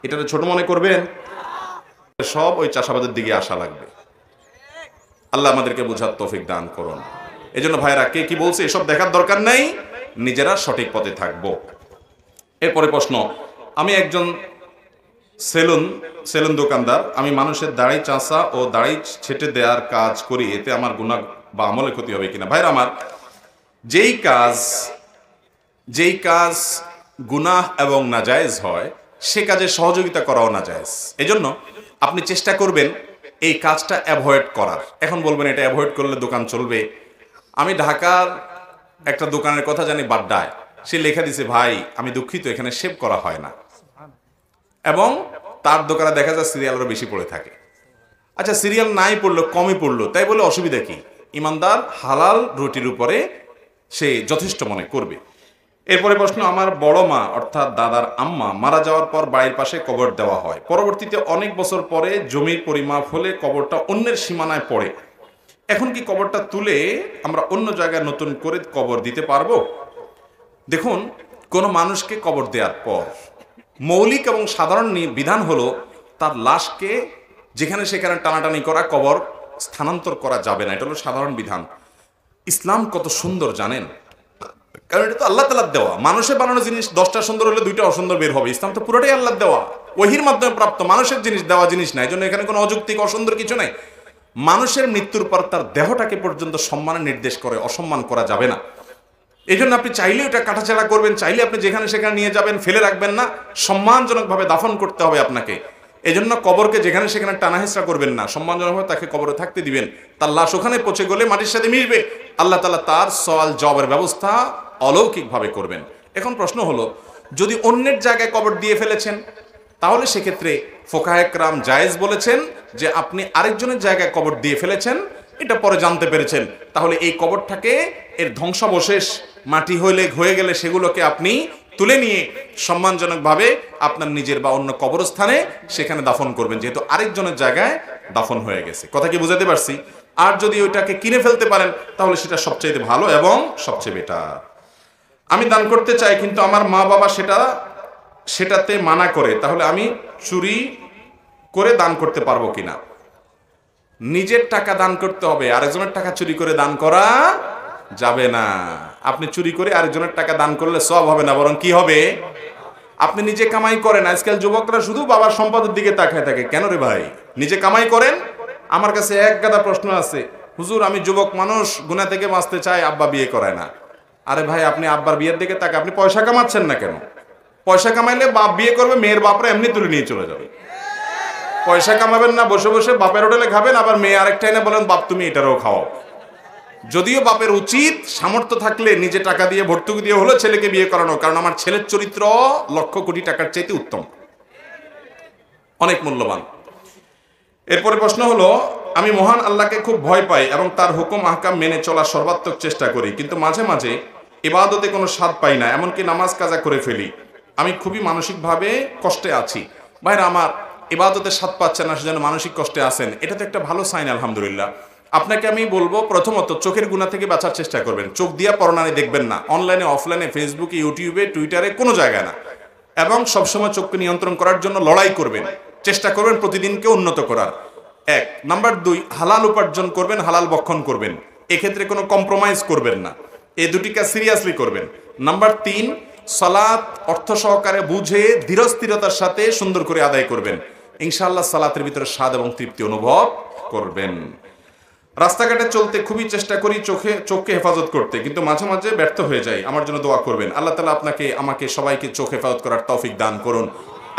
এটা ছোট মনে করবেন সব ওই চাষাবাদের দিকে আসা লাগবে আল্লাহ আমাদেরকে বোঝার তফিক দান করুন এই জন্য ভাইরা কে কি বলছে এসব দেখার দরকার নাই নিজেরা সঠিক পথে থাকবো এরপরে প্রশ্ন আমি একজন সেলুন সেলুন দোকানদার আমি মানুষের দাড়ি চাঁচা ও দাড়ি ছেটে দেওয়ার কাজ করি এতে আমার গুণা বা আমলে ক্ষতি হবে কিনা ভাইরা আমার যেই কাজ যেই কাজ গুনাহ এবং নাজায়েজ হয় সে কাজে সহযোগিতা করাও নাজায়েজ এজন্য আপনি চেষ্টা করবেন এই কাজটা অ্যাভয়েড করার এখন বলবেন এটা অ্যাভয়েড করলে দোকান চলবে আমি ঢাকার একটা দোকানের কথা জানি বাড্ডায় সে লেখা দিছে ভাই আমি দুঃখিত এখানে সেভ করা হয় না এবং তার দোকানে দেখা যায় সিরিয়ালও বেশি পড়ে থাকে আচ্ছা সিরিয়াল নাই পড়লো কমই পড়লো তাই বলে অসুবিধা কি ইমানদার হালাল রুটির উপরে সে যথেষ্ট মনে করবে এরপরে প্রশ্ন আমার বড় মা অর্থাৎ দাদার আম্মা মারা যাওয়ার পর বাড়ির পাশে কবর দেওয়া হয় পরবর্তীতে অনেক বছর পরে জমির পরিমাপ হলে কবরটা অন্যের সীমানায় পড়ে এখন কি কবরটা তুলে আমরা অন্য জায়গায় নতুন করে কবর দিতে পারবো দেখুন কোনো মানুষকে কবর দেওয়ার পর মৌলিক এবং সাধারণ বিধান হলো তার লাশকে যেখানে সেখানে টানাটানি করা কবর স্থানান্তর করা যাবে না এটা হলো সাধারণ বিধান ইসলাম কত সুন্দর জানেন কারণ এটা তো আল্লাহ তালার দেওয়া মানুষের বানানো জিনিস দশটা সুন্দর হলে দুইটা অসুন্দর বের হবে ইসলাম তো পুরোটাই আল্লাহ দেওয়া ওহির মাধ্যমে প্রাপ্ত মানুষের জিনিস দেওয়া জিনিস নাই জন্য এখানে কোনো অযৌক্তিক অসুন্দর কিছু নাই মানুষের মৃত্যুর পর তার দেহটাকে পর্যন্ত সম্মানের নির্দেশ করে অসম্মান করা যাবে না এই জন্য আপনি চাইলে ওটা কাটাছাড়া করবেন চাইলে আপনি যেখানে সেখানে নিয়ে যাবেন ফেলে রাখবেন না সম্মানজনকভাবে দাফন করতে হবে আপনাকে এই জন্য কবরকে যেখানে সেখানে টানা করবেন না সম্মানজনকভাবে তাকে কবরে থাকতে দিবেন তার লাশ ওখানে পচে গেলে মাটির সাথে মিশবে আল্লাহ তালা তার সওয়াল জবের ব্যবস্থা অলৌকিকভাবে করবেন এখন প্রশ্ন হলো যদি অন্যের জায়গায় কবর দিয়ে ফেলেছেন তাহলে সেক্ষেত্রে ফোকায়করাম জায়েজ বলেছেন যে আপনি আরেকজনের জায়গায় কবর দিয়ে ফেলেছেন এটা পরে জানতে পেরেছেন তাহলে এই কবরটাকে এর ধ্বংসাবশেষ মাটি হইলে হয়ে গেলে সেগুলোকে আপনি তুলে নিয়ে সম্মানজনকভাবে আপনার নিজের বা অন্য কবরস্থানে সেখানে দাফন করবেন যেহেতু আরেকজনের জায়গায় দাফন হয়ে গেছে কথা কি বুঝাতে পারছি আর যদি ওইটাকে কিনে ফেলতে পারেন তাহলে সেটা সবচেয়ে ভালো এবং সবচেয়ে বেটার আমি দান করতে চাই কিন্তু আমার মা বাবা সেটা সেটাতে মানা করে তাহলে আমি চুরি করে দান করতে পারবো কিনা নিজের টাকা দান করতে হবে আরেকজনের টাকা চুরি করে দান করা যাবে না আপনি চুরি করে আরেকজনের টাকা দান করলে সব হবে না বরং কি হবে আপনি নিজে কামাই করেন আজকাল যুবকরা শুধু বাবার সম্পদের দিকে তাকায় থাকে কেন রে ভাই নিজে কামাই করেন আমার কাছে এক গাদা প্রশ্ন আছে হুজুর আমি যুবক মানুষ গুনা থেকে বাঁচতে চাই আব্বা বিয়ে করায় না আরে ভাই আপনি আব্বার বিয়ের দিকে তাকে আপনি পয়সা কামাচ্ছেন না কেন পয়সা কামাইলে বাপ বিয়ে করবে মেয়ের বাপরা এমনি তুলে নিয়ে চলে যাবে পয়সা কামাবেন না বসে বসে বাপের হোটেলে খাবেন আবার মেয়ে আরেকটা এনে বলেন বাপ তুমি এটারও খাওয়াও যদিও বাপের উচিত সামর্থ্য থাকলে নিজে টাকা দিয়ে ভর্তুকি দিয়ে হলো ছেলেকে বিয়ে করানো কারণ আমার ছেলের চরিত্র লক্ষ কোটি টাকার চাইতে উত্তম অনেক মূল্যবান এরপরে প্রশ্ন হলো আমি মহান আল্লাহকে খুব ভয় পাই এবং তার হুকুম আহকাম মেনে চলার সর্বাত্মক চেষ্টা করি কিন্তু মাঝে মাঝে এবাদতে কোনো স্বাদ পাই না এমনকি নামাজ কাজা করে ফেলি আমি খুবই মানসিকভাবে কষ্টে আছি ভাইরা আমার এবাদতে স্বাদ পাচ্ছেন না সেজন্য মানসিক কষ্টে আছেন এটা তো একটা ভালো সাইন আলহামদুলিল্লাহ আপনাকে আমি বলবো প্রথমত চোখের গুণা থেকে বাঁচার চেষ্টা করবেন চোখ দিয়া পরনানি দেখবেন না অনলাইনে অফলাইনে ফেসবুকে ইউটিউবে টুইটারে কোনো জায়গায় না এবং সবসময় চোখকে নিয়ন্ত্রণ করার জন্য লড়াই করবেন চেষ্টা করবেন প্রতিদিনকে উন্নত করার এক নাম্বার দুই হালাল উপার্জন করবেন হালাল বক্ষণ করবেন এক্ষেত্রে কোনো কম্প্রোমাইজ করবেন না এই দুটি কাজ সিরিয়াসলি করবেন নাম্বার তিন সালাত অর্থ সহকারে বুঝে ধীরস্থিরতার সাথে সুন্দর করে আদায় করবেন ইনশাল্লাহ সালাতের ভিতরে স্বাদ এবং তৃপ্তি অনুভব করবেন রাস্তাঘাটে চলতে খুবই চেষ্টা করি চোখে চোখকে হেফাজত করতে কিন্তু মাঝে মাঝে ব্যর্থ হয়ে যায় আমার জন্য দোয়া করবেন আল্লাহ তালা আপনাকে আমাকে সবাইকে চোখ হেফাজত করার তৌফিক দান করুন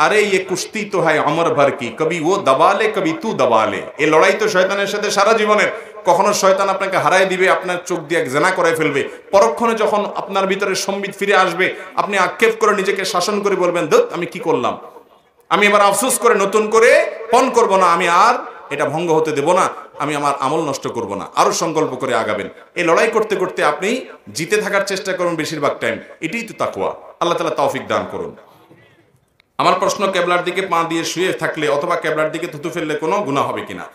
আরে ইয়ে কুস্তি তো হয় অমর ভার কি কবি ও দাবালে কবি তু দাবালে এ লড়াই তো শয়তানের সাথে সারা জীবনের কখনো শয়তান আপনাকে হারায় দিবে আপনার চোখ দিয়ে জেনা করায় ফেলবে পরক্ষণে যখন আপনার ভিতরে সম্বিত ফিরে আসবে আপনি আক্ষেপ করে নিজেকে শাসন করে বলবেন দত আমি কি করলাম আমি এবার আফসোস করে নতুন করে পণ করব না আমি আর এটা ভঙ্গ হতে দেব না আমি আমার আমল নষ্ট করব না আরও সংকল্প করে আগাবেন এই লড়াই করতে করতে আপনি জিতে থাকার চেষ্টা করুন বেশিরভাগ টাইম এটাই তো তাকুয়া আল্লাহ তালা তৌফিক দান করুন আমার প্রশ্ন ক্যাবলার দিকে পা দিয়ে শুয়ে থাকলে অথবা ক্যাবলার দিকে থুতু ফেললে কোনো গুণা হবে কিনা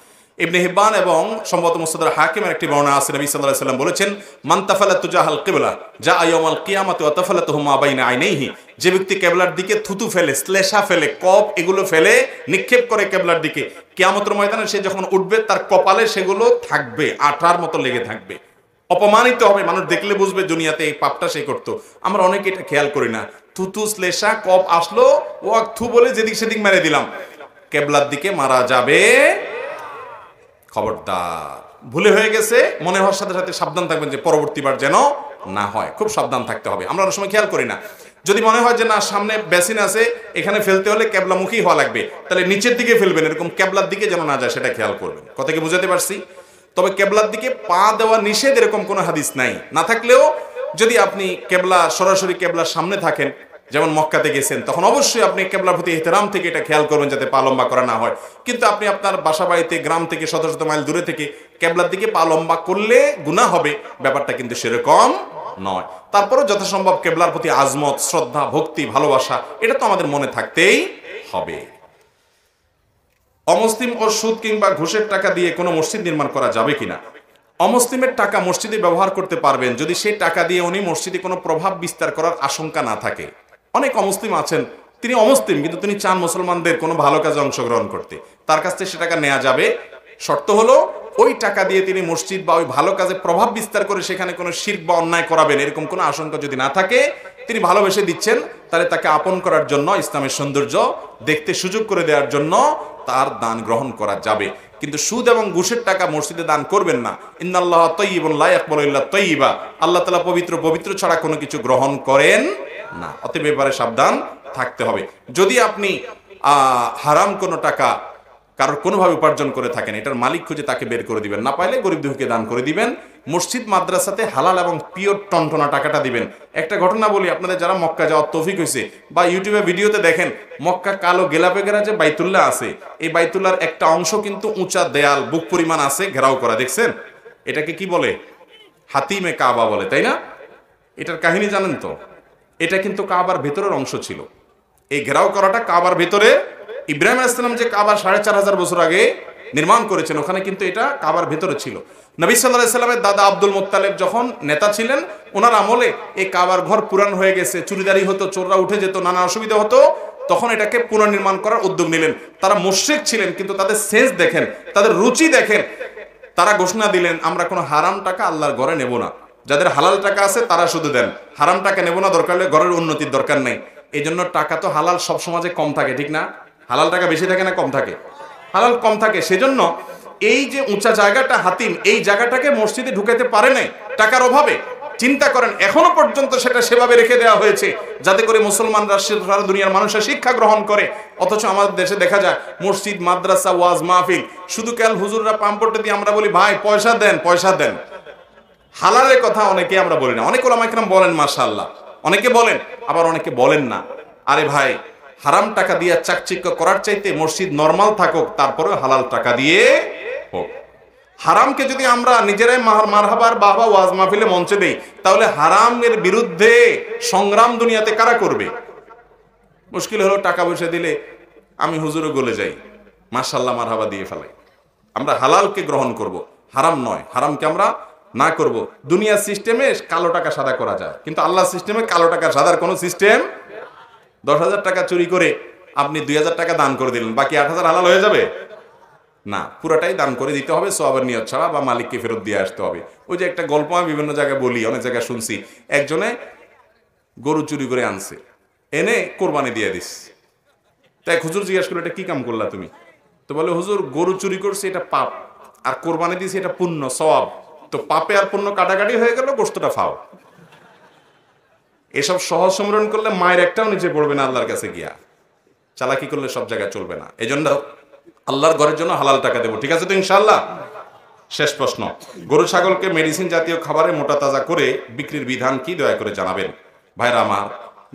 ইবনে হিব্বান এবং সম্ভবত মুস্তাদ হাকিমের একটি বর্ণা আছে নবী সাল্লাহ সাল্লাম বলেছেন মান্তাফালা তুজাহাল কেবলা যা আয়মাল কিয়ামাতে অতাফালা হুমা বাইনা আইনেহি যে ব্যক্তি কেবলার দিকে থুতু ফেলে শ্লেষা ফেলে কপ এগুলো ফেলে নিক্ষেপ করে কেবলার দিকে কেয়ামতের ময়দানে সে যখন উঠবে তার কপালে সেগুলো থাকবে আঠার মতো লেগে থাকবে অপমানিত হবে মানুষ দেখলে বুঝবে দুনিয়াতে এই পাপটা সে করতো আমরা অনেকে এটা খেয়াল করি না থুতু শ্লেষা কপ আসলো ও থু বলে যেদিক সেদিক মেরে দিলাম কেবলার দিকে মারা যাবে খবরদার ভুলে হয়ে গেছে মনে হওয়ার সাথে সাথে সাবধান থাকবেন যে পরবর্তীবার যেন না হয় খুব সাবধান থাকতে হবে আমরা অনেক সময় খেয়াল করি না যদি মনে হয় যে না সামনে বেসিন আছে এখানে ফেলতে হলে ক্যাবলামুখী হওয়া লাগবে তাহলে নিচের দিকে ফেলবেন এরকম ক্যাবলার দিকে যেন না যায় সেটা খেয়াল করবেন কথা কি বুঝাতে পারছি তবে ক্যাবলার দিকে পা দেওয়া নিষেধ এরকম কোনো হাদিস নাই না থাকলেও যদি আপনি ক্যাবলা সরাসরি ক্যাবলার সামনে থাকেন যেমন মক্কাতে গেছেন তখন অবশ্যই আপনি কেবলার প্রতি এহতেরাম থেকে এটা খেয়াল করবেন যাতে পা লম্বা করা না হয় কিন্তু আপনি আপনার বাসা বাড়িতে গ্রাম থেকে শত শত মাইল দূরে থেকে কেবলার দিকে পা লম্বা করলে গুণা হবে ব্যাপারটা কিন্তু সেরকম নয় তারপরে যথাসম্ভব কেবলার প্রতি আজমত শ্রদ্ধা ভক্তি ভালোবাসা এটা তো আমাদের মনে থাকতেই হবে অমুসলিম ও সুদ কিংবা ঘুষের টাকা দিয়ে কোনো মসজিদ নির্মাণ করা যাবে কিনা অমুসলিমের টাকা মসজিদে ব্যবহার করতে পারবেন যদি সেই টাকা দিয়ে উনি মসজিদে কোনো প্রভাব বিস্তার করার আশঙ্কা না থাকে অনেক অমুসলিম আছেন তিনি অমুসলিম কিন্তু তিনি চান মুসলমানদের কোনো ভালো কাজে অংশগ্রহণ করতে তার কাছ থেকে সে টাকা নেওয়া যাবে শর্ত হলো ওই টাকা দিয়ে তিনি মসজিদ বা ওই ভালো কাজে প্রভাব বিস্তার করে সেখানে কোনো শির্ক বা অন্যায় করাবেন এরকম কোনো আশঙ্কা যদি না থাকে তিনি ভালোবেসে দিচ্ছেন তাহলে তাকে আপন করার জন্য ইসলামের সৌন্দর্য দেখতে সুযোগ করে দেওয়ার জন্য তার দান গ্রহণ করা যাবে কিন্তু সুদ এবং ঘুষের টাকা মসজিদে দান করবেন না ইন্দাল্লাহ তৈব তৈবা আল্লাহ তালা পবিত্র পবিত্র ছাড়া কোনো কিছু গ্রহণ করেন না অতএব ব্যাপারে সাবধান থাকতে হবে যদি আপনি হারাম কোনো টাকা কারোর কোনোভাবে উপার্জন করে থাকেন এটার মালিক খুঁজে তাকে বের করে দিবেন না পাইলে গরিব দুঃখীকে দান করে দিবেন মসজিদ মাদ্রাসাতে হালাল এবং পিওর টনটনা টাকাটা দিবেন একটা ঘটনা বলি আপনাদের যারা মক্কা যাওয়ার তফিক হয়েছে বা ইউটিউবে ভিডিওতে দেখেন মক্কা কালো গেলাপে ঘেরা যে বাইতুল্লাহ আছে এই বাইতুল্লার একটা অংশ কিন্তু উঁচা দেয়াল বুক পরিমাণ আছে ঘেরাও করা দেখছেন এটাকে কি বলে হাতিমে কাবা বলে তাই না এটার কাহিনী জানেন তো এটা কিন্তু কাবার ভেতরের অংশ ছিল এই ঘেরাও করাটা কাবার ভেতরে ইব্রাহিম ইসলাম যে কাবার সাড়ে চার হাজার বছর আগে নির্মাণ করেছেন ওখানে কিন্তু এটা কাবার ভেতরে ছিল নবী সাল্লাহ ইসলামের দাদা আব্দুল মোত্তালেব যখন নেতা ছিলেন ওনার আমলে এই কাবার ঘর পুরান হয়ে গেছে চুরিদারি হতো চোররা উঠে যেত নানা অসুবিধা হতো তখন এটাকে পুনর্নির্মাণ করার উদ্যোগ নিলেন তারা মুশ্রিক ছিলেন কিন্তু তাদের সেন্স দেখেন তাদের রুচি দেখেন তারা ঘোষণা দিলেন আমরা কোনো হারাম টাকা আল্লাহর ঘরে নেব না যাদের হালাল টাকা আছে তারা শুধু দেন হারাম টাকা নেব না দরকার হলে ঘরের উন্নতির দরকার নেই এই জন্য টাকা তো হালাল সব সমাজে কম থাকে ঠিক না হালাল টাকা বেশি থাকে না কম থাকে হালাল কম থাকে সেজন্য এই যে উঁচা জায়গাটা হাতিম এই জায়গাটাকে মসজিদে ঢুকাতে পারে নাই টাকার অভাবে চিন্তা করেন এখনো পর্যন্ত সেটা সেভাবে রেখে দেওয়া হয়েছে যাতে করে মুসলমান রাষ্ট্রের দুনিয়ার মানুষের শিক্ষা গ্রহণ করে অথচ আমাদের দেশে দেখা যায় মসজিদ মাদ্রাসা ওয়াজ মাহফিল শুধু কাল হুজুররা পাম্পটে দিয়ে আমরা বলি ভাই পয়সা দেন পয়সা দেন হালালের কথা অনেকে আমরা বলি না অনেক ওলামা একরাম বলেন মাশাল্লাহ অনেকে বলেন আবার অনেকে বলেন না আরে ভাই হারাম টাকা দিয়ে চাকচিক্য করার চাইতে মসজিদ নর্মাল থাকুক তারপরে হালাল টাকা দিয়ে হোক হারামকে যদি আমরা নিজেরাই মারহাবার বাবা ওয়াজ মাহফিলে মঞ্চে দেই তাহলে হারামের বিরুদ্ধে সংগ্রাম দুনিয়াতে কারা করবে মুশকিল হলো টাকা পয়সা দিলে আমি হুজুরে গলে যাই মার্শাল্লাহ মারহাবা দিয়ে ফেলাই আমরা হালালকে গ্রহণ করব হারাম নয় হারামকে আমরা না করব দুনিয়ার সিস্টেমে কালো টাকা সাদা করা যায় কিন্তু আল্লাহ সিস্টেমে কালো টাকা সাদার কোনো সিস্টেম দশ হাজার টাকা চুরি করে আপনি দুই হাজার টাকা দান করে দিলেন বাকি আট হাজার হালাল হয়ে যাবে না পুরাটাই দান করে দিতে হবে সবের নিয়ত ছাড়া বা মালিককে ফেরত দিয়ে আসতে হবে ওই যে একটা গল্প আমি বিভিন্ন জায়গায় বলি অনেক জায়গায় শুনছি একজনে গরু চুরি করে আনছে এনে কোরবানি দিয়ে দিস তাই হুজুর জিজ্ঞেস করলো এটা কি কাম করলা তুমি তো বলে হুজুর গরু চুরি করছে এটা পাপ আর কোরবানি দিয়েছে এটা পুণ্য সব তো পাপে আর পণ্য কাটাকাটি হয়ে গেল গোস্তটা ফাও এসব সহজ সমরণ করলে মায়ের একটাও নিচে পড়বে না আল্লাহর কাছে গিয়া চালাকি করলে সব জায়গায় চলবে না এই জন্য আল্লাহর ঘরের জন্য হালাল টাকা দেবো ঠিক আছে তো ইনশাল্লাহ শেষ প্রশ্ন গরু ছাগলকে মেডিসিন জাতীয় খাবারে মোটা তাজা করে বিক্রির বিধান কি দয়া করে জানাবেন ভাইরা আমার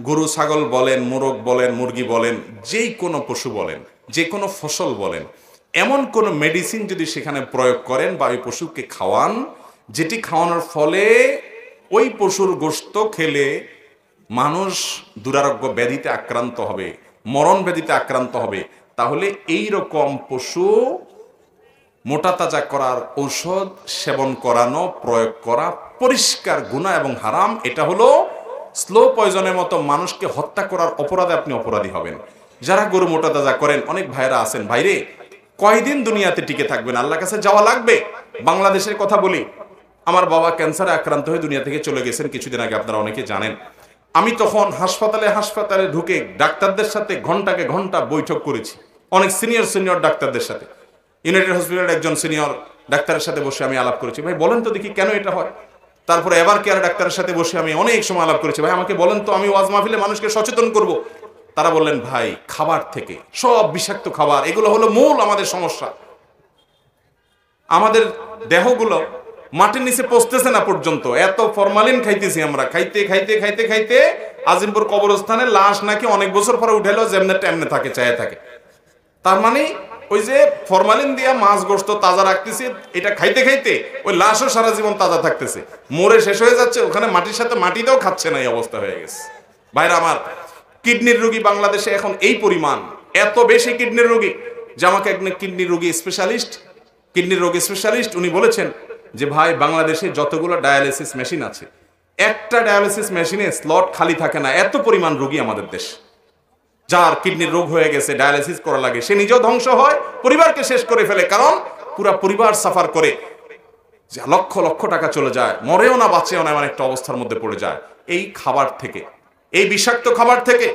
গরু ছাগল বলেন মোরগ বলেন মুরগি বলেন যেই কোনো পশু বলেন যে কোনো ফসল বলেন এমন কোনো মেডিসিন যদি সেখানে প্রয়োগ করেন বা ওই পশুকে খাওয়ান যেটি খাওয়ানোর ফলে ওই পশুর গোস্ত খেলে মানুষ দুরারোগ্য ব্যাধিতে আক্রান্ত হবে মরণ ব্যাধিতে আক্রান্ত হবে তাহলে এই রকম পশু মোটা তাজা করার ঔষধ সেবন করানো প্রয়োগ করা পরিষ্কার গুণা এবং হারাম এটা হলো স্লো পয়জনের মতো মানুষকে হত্যা করার অপরাধে আপনি অপরাধী হবেন যারা গরু মোটা তাজা করেন অনেক ভাইরা আছেন ভাইরে কয়দিন দুনিয়াতে টিকে থাকবেন আল্লাহর কাছে যাওয়া লাগবে বাংলাদেশের কথা বলি আমার বাবা ক্যান্সারে আক্রান্ত হয়ে দুনিয়া থেকে চলে গেছেন কিছুদিন আগে আপনারা অনেকে জানেন আমি তখন হাসপাতালে হাসপাতালে ঢুকে ডাক্তারদের সাথে ঘন্টাকে ঘন্টা বৈঠক করেছি অনেক সিনিয়র সিনিয়র ডাক্তারদের সাথে ইউনাইটেড হসপিটালের একজন সিনিয়র ডাক্তারের সাথে বসে আমি আলাপ করেছি ভাই বলেন তো দেখি কেন এটা হয় তারপরে এবার কেয়ার ডাক্তারের সাথে বসে আমি অনেক সময় আলাপ করেছি ভাই আমাকে বলেন তো আমি ওয়াজ মাহফিলে মানুষকে সচেতন করব। তারা বললেন ভাই খাবার থেকে সব বিষাক্ত খাবার এগুলো হলো মূল আমাদের সমস্যা আমাদের দেহগুলো মাটির নিচে পচতেছে না পর্যন্ত এত ফরমালিন খাইতেছি আমরা খাইতে খাইতে খাইতে খাইতে আজিমপুর কবরস্থানে লাশ নাকি অনেক বছর পরে উঠেলো যেমনে টেমনে থাকে চায় থাকে তার মানে ওই যে ফরমালিন দিয়া মাছ গোস্ত তাজা রাখতেছি এটা খাইতে খাইতে ওই লাশও সারা জীবন তাজা থাকতেছে মোড়ে শেষ হয়ে যাচ্ছে ওখানে মাটির সাথে মাটিতেও খাচ্ছে না এই অবস্থা হয়ে গেছে ভাইরা আমার কিডনির রোগী বাংলাদেশে এখন এই পরিমাণ এত বেশি কিডনির রোগী যে আমাকে একদিন কিডনি রোগী স্পেশালিস্ট কিডনির রোগী স্পেশালিস্ট উনি বলেছেন যে ভাই বাংলাদেশে যতগুলো ডায়ালিসিস মেশিন আছে একটা ডায়ালিসিস মেশিনে স্লট খালি থাকে না এত পরিমাণ রোগী আমাদের দেশ যার কিডনির রোগ হয়ে গেছে ডায়ালিসিস করা লাগে সে নিজেও ধ্বংস হয় পরিবারকে শেষ করে ফেলে কারণ পুরা পরিবার সাফার করে যে লক্ষ লক্ষ টাকা চলে যায় মরেও না বাঁচেও না এমন একটা অবস্থার মধ্যে পড়ে যায় এই খাবার থেকে এই বিষাক্ত খাবার থেকে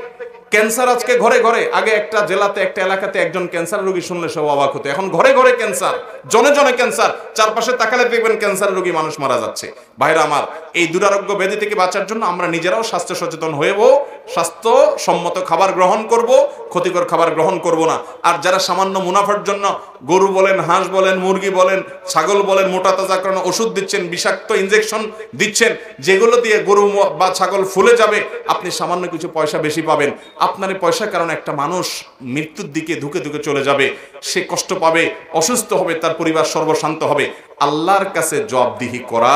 ক্যান্সার আজকে ঘরে ঘরে আগে একটা জেলাতে একটা এলাকাতে একজন ক্যান্সার রোগী শুনলে সব অবাক হতো এখন ঘরে ঘরে ক্যান্সার জনে জনে ক্যান্সার চারপাশে তাকালে দেখবেন ক্যান্সার রোগী মানুষ মারা যাচ্ছে ভাইরা আমার এই দুরারোগ্য ব্যাধি থেকে বাঁচার জন্য আমরা নিজেরাও স্বাস্থ্য সচেতন হয়েও স্বাস্থ্যসম্মত খাবার গ্রহণ করব ক্ষতিকর খাবার গ্রহণ করব না আর যারা সামান্য মুনাফার জন্য গরু বলেন হাঁস বলেন মুরগি বলেন ছাগল বলেন মোটা কারণে ওষুধ দিচ্ছেন বিষাক্ত ইঞ্জেকশন দিচ্ছেন যেগুলো দিয়ে গরু বা ছাগল ফুলে যাবে আপনি সামান্য কিছু পয়সা বেশি পাবেন আপনার পয়সার কারণে একটা মানুষ মৃত্যুর দিকে ধুকে ধুকে চলে যাবে সে কষ্ট পাবে অসুস্থ হবে তার পরিবার সর্বশান্ত হবে আল্লাহর কাছে জবাবদিহি করা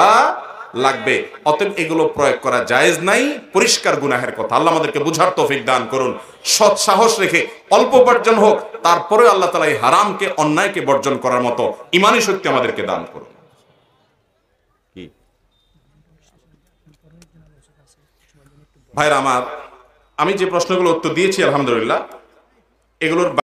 লাগবে অতএব এগুলো প্রয়োগ করা জায়েজ নাই পরিষ্কার গুনাহের কথা আল্লাহ আমাদেরকে বুঝার তৌফিক দান করুন সৎ সাহস রেখে অল্প বর্জন হোক তারপরে আল্লাহ তালা এই হারামকে অন্যায়কে বর্জন করার মতো ইমানি শক্তি আমাদেরকে দান করুন ভাইরা আমার আমি যে প্রশ্নগুলো উত্তর দিয়েছি আলহামদুলিল্লাহ এগুলোর